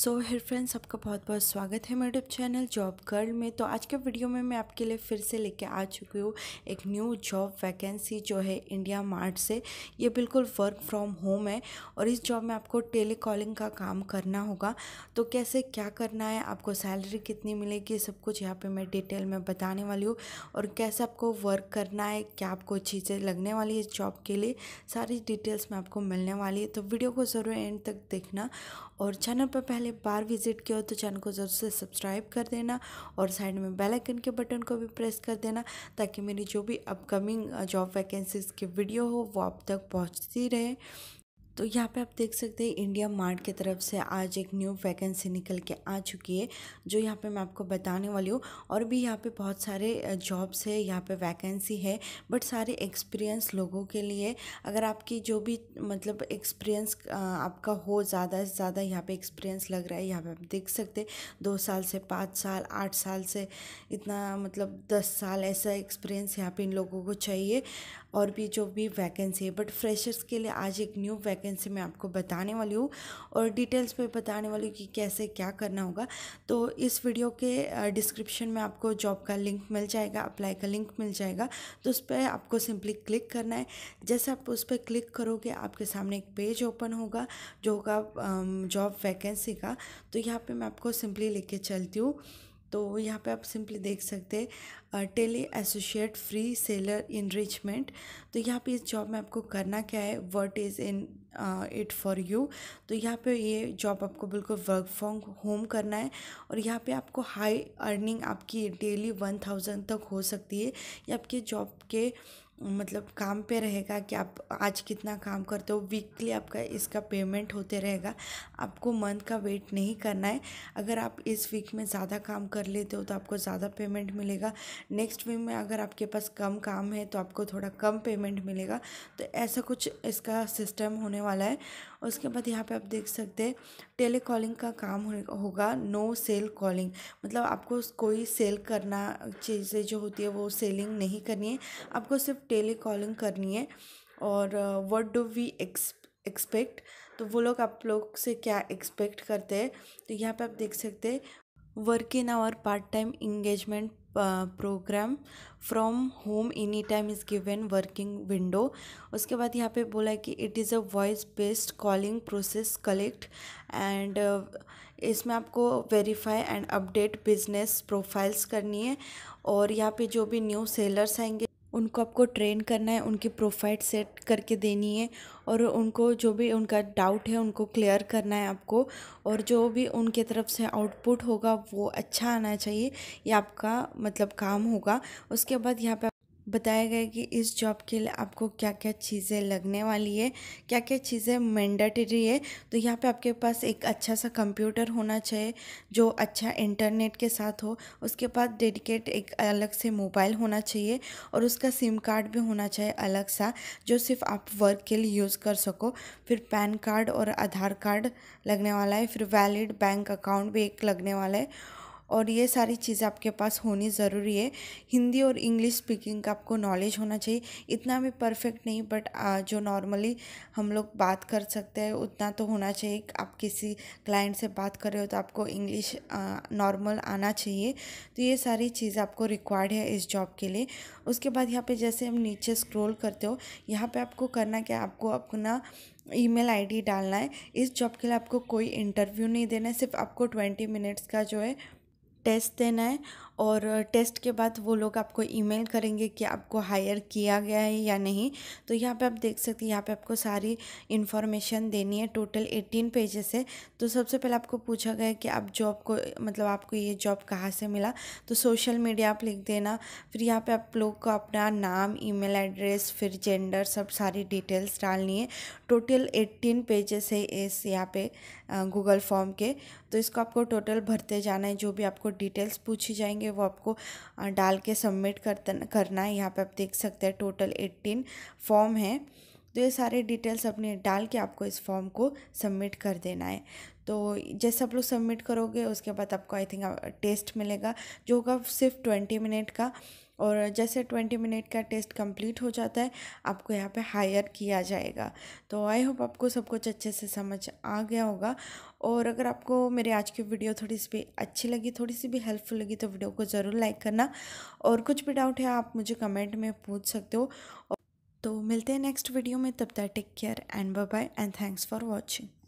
सो हेर friends आपका बहुत बहुत स्वागत है मेरे चैनल जॉब गर्ल में तो आज के वीडियो में मैं आपके लिए फिर से लेके आ चुकी हूँ एक न्यू जॉब वैकेंसी जो है इंडिया मार्ट से ये बिल्कुल वर्क फ्रॉम होम है और इस जॉब में आपको टेली कॉलिंग का काम करना होगा तो कैसे क्या करना है आपको सैलरी कितनी मिलेगी सब कुछ यहाँ पर मैं डिटेल में बताने वाली हूँ और कैसे आपको वर्क करना है क्या आपको चीज़ें लगने वाली है इस जॉब के लिए सारी डिटेल्स में आपको मिलने वाली है तो वीडियो को ज़रूर एंड तक देखना और चैनल पर पहले पहले बार विजिट किया हो तो चैनल को ज़रूर से सब्सक्राइब कर देना और साइड में बेल आइकन के बटन को भी प्रेस कर देना ताकि मेरी जो भी अपकमिंग जॉब वैकेंसीज़ की वीडियो हो वो आप तक पहुँचती रहे तो यहाँ पे आप देख सकते हैं इंडिया मार्ट की तरफ से आज एक न्यू वैकेंसी निकल के आ चुकी है जो यहाँ पे मैं आपको बताने वाली हूँ और भी यहाँ पे बहुत सारे जॉब्स है यहाँ पे वैकेंसी है बट सारे एक्सपीरियंस लोगों के लिए अगर आपकी जो भी मतलब एक्सपीरियंस आपका हो ज़्यादा से ज़्यादा यहाँ पर एक्सपीरियंस लग रहा है यहाँ पर आप देख सकते दो साल से पाँच साल आठ साल से इतना मतलब दस साल ऐसा एक्सपीरियंस यहाँ पर इन लोगों को चाहिए और भी जो भी वैकेंसी है बट फ्रेशर्स के लिए आज एक न्यू वैकेंसी मैं आपको बताने वाली हूँ और डिटेल्स पे बताने वाली हूँ कि कैसे क्या करना होगा तो इस वीडियो के डिस्क्रिप्शन में आपको जॉब का लिंक मिल जाएगा अप्लाई का लिंक मिल जाएगा तो उस पर आपको सिंपली क्लिक करना है जैसे आप उस पर क्लिक करोगे आपके सामने एक पेज ओपन होगा जो होगा जॉब वैकेंसी का तो यहाँ पर मैं आपको सिंपली लेके चलती हूँ तो यहाँ पे आप सिंपली देख सकते हैं tele associate free seller enrichment तो यहाँ पे इस जॉब में आपको करना क्या है what is in it for you तो यहाँ पे ये जॉब आपको बिल्कुल वर्क फ्रॉम होम करना है और यहाँ पे आपको हाई अर्निंग आपकी डेली वन थाउजेंड तक हो सकती है ये आपके जॉब के मतलब काम पे रहेगा कि आप आज कितना काम करते हो वीकली आपका इसका पेमेंट होते रहेगा आपको मंथ का वेट नहीं करना है अगर आप इस वीक में ज़्यादा काम कर लेते हो तो आपको ज़्यादा पेमेंट मिलेगा नेक्स्ट वीक में अगर आपके पास कम काम है तो आपको थोड़ा कम पेमेंट मिलेगा तो ऐसा कुछ इसका सिस्टम होने वाला है उसके बाद यहाँ पर आप देख सकते हैं टेली कॉलिंग का काम हो, होगा नो सेल कॉलिंग मतलब आपको कोई सेल करना चीज़ें जो होती है वो सेलिंग नहीं करनी है आपको सिर्फ टेली कॉलिंग करनी है और वट डू वी एक्सपेक्ट तो वो लोग आप लोग से क्या एक्सपेक्ट करते हैं तो यहाँ पे आप देख सकते हैं work in our part time engagement program from home any time is given working window उसके बाद यहाँ पे बोला है कि it is a voice based calling process collect and इसमें आपको verify and update business profiles करनी है और यहाँ पे जो भी न्यू सेलर्स आएंगे उनको आपको ट्रेन करना है उनकी प्रोफाइल सेट करके देनी है और उनको जो भी उनका डाउट है उनको क्लियर करना है आपको और जो भी उनके तरफ से आउटपुट होगा वो अच्छा आना चाहिए या आपका मतलब काम होगा उसके बाद यहाँ पे बताया गया कि इस जॉब के लिए आपको क्या क्या चीज़ें लगने वाली है क्या क्या चीज़ें मैंडेटरी है तो यहाँ पे आपके पास एक अच्छा सा कंप्यूटर होना चाहिए जो अच्छा इंटरनेट के साथ हो उसके पास डेडिकेट एक अलग से मोबाइल होना चाहिए और उसका सिम कार्ड भी होना चाहिए अलग सा जो सिर्फ आप वर्क के लिए यूज़ कर सको फिर पैन कार्ड और आधार कार्ड लगने वाला है फिर वैलिड बैंक अकाउंट भी एक लगने वाला है और ये सारी चीज़ें आपके पास होनी ज़रूरी है हिंदी और इंग्लिश स्पीकिंग का आपको नॉलेज होना चाहिए इतना भी परफेक्ट नहीं बट जो नॉर्मली हम लोग बात कर सकते हैं उतना तो होना चाहिए आप किसी क्लाइंट से बात कर रहे हो तो आपको इंग्लिश नॉर्मल आना चाहिए तो ये सारी चीज़ आपको रिक्वायर्ड है इस जॉब के लिए उसके बाद यहाँ पे जैसे हम नीचे स्क्रोल करते हो यहाँ पे आपको करना क्या आपको अपना ईमेल आईडी डालना है इस जॉब के लिए आपको कोई इंटरव्यू नहीं देना है सिर्फ आपको ट्वेंटी मिनट्स का जो है टेस्ट देना है और टेस्ट के बाद वो लोग आपको ईमेल करेंगे कि आपको हायर किया गया है या नहीं तो यहाँ पे आप देख सकते हैं यहाँ पे आपको सारी इन्फॉर्मेशन देनी है टोटल एटीन पेजेस है तो सबसे पहले आपको पूछा गया कि आप जॉब को मतलब आपको ये जॉब कहाँ से मिला तो सोशल मीडिया आप लिख देना फिर यहाँ पर आप लोग को अपना नाम ई एड्रेस फिर जेंडर सब सारी डिटेल्स डालनी है टोटल एट्टीन पेजेस है इस यहाँ पे गूगल फॉर्म के तो इसको आपको टोटल भरते जाना है जो भी आपको डिटेल्स पूछी जाएंगे रहेंगे वो आपको डाल के सबमिट करना है यहाँ पे आप देख सकते हैं टोटल एट्टीन फॉर्म है तो ये सारे डिटेल्स अपने डाल के आपको इस फॉर्म को सबमिट कर देना है तो जैसे आप लोग सबमिट करोगे उसके बाद आपको आई थिंक टेस्ट मिलेगा जो होगा सिर्फ ट्वेंटी मिनट का और जैसे ट्वेंटी मिनट का टेस्ट कंप्लीट हो जाता है आपको यहाँ पे हायर किया जाएगा तो आई होप आपको सब कुछ अच्छे से समझ आ गया होगा और अगर आपको मेरे आज की वीडियो थोड़ी सी भी अच्छी लगी थोड़ी सी भी हेल्पफुल लगी तो वीडियो को ज़रूर लाइक करना और कुछ भी डाउट है आप मुझे कमेंट में पूछ सकते हो तो मिलते हैं नेक्स्ट वीडियो में तब तक take care and bye bye and thanks for watching